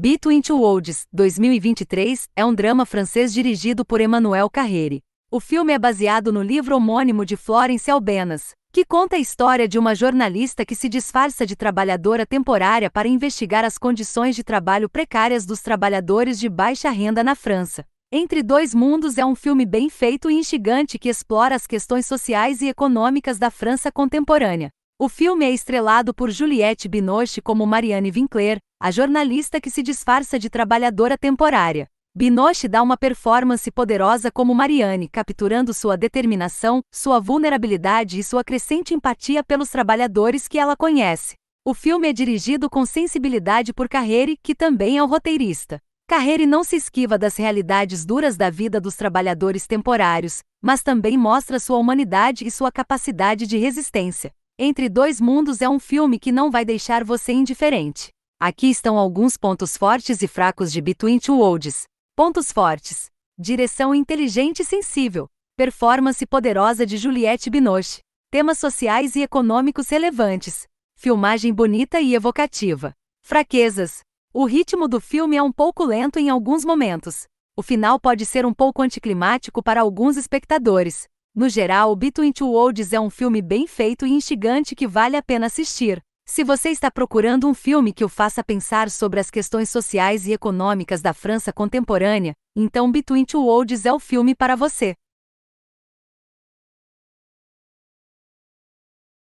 Between Two Worlds, 2023, é um drama francês dirigido por Emmanuel Carrere. O filme é baseado no livro homônimo de Florence Albenas, que conta a história de uma jornalista que se disfarça de trabalhadora temporária para investigar as condições de trabalho precárias dos trabalhadores de baixa renda na França. Entre Dois Mundos é um filme bem feito e instigante que explora as questões sociais e econômicas da França contemporânea. O filme é estrelado por Juliette Binoche como Marianne Winkler, a jornalista que se disfarça de trabalhadora temporária. Binoche dá uma performance poderosa como Marianne, capturando sua determinação, sua vulnerabilidade e sua crescente empatia pelos trabalhadores que ela conhece. O filme é dirigido com sensibilidade por Carreri, que também é o roteirista. Carreri não se esquiva das realidades duras da vida dos trabalhadores temporários, mas também mostra sua humanidade e sua capacidade de resistência. Entre Dois Mundos é um filme que não vai deixar você indiferente. Aqui estão alguns pontos fortes e fracos de Between Two Worlds. Pontos fortes: direção inteligente e sensível, performance poderosa de Juliette Binoche, temas sociais e econômicos relevantes, filmagem bonita e evocativa. Fraquezas: o ritmo do filme é um pouco lento em alguns momentos. O final pode ser um pouco anticlimático para alguns espectadores, no geral, Between Two Worlds é um filme bem feito e instigante que vale a pena assistir. Se você está procurando um filme que o faça pensar sobre as questões sociais e econômicas da França contemporânea, então Between Two Worlds é o filme para você.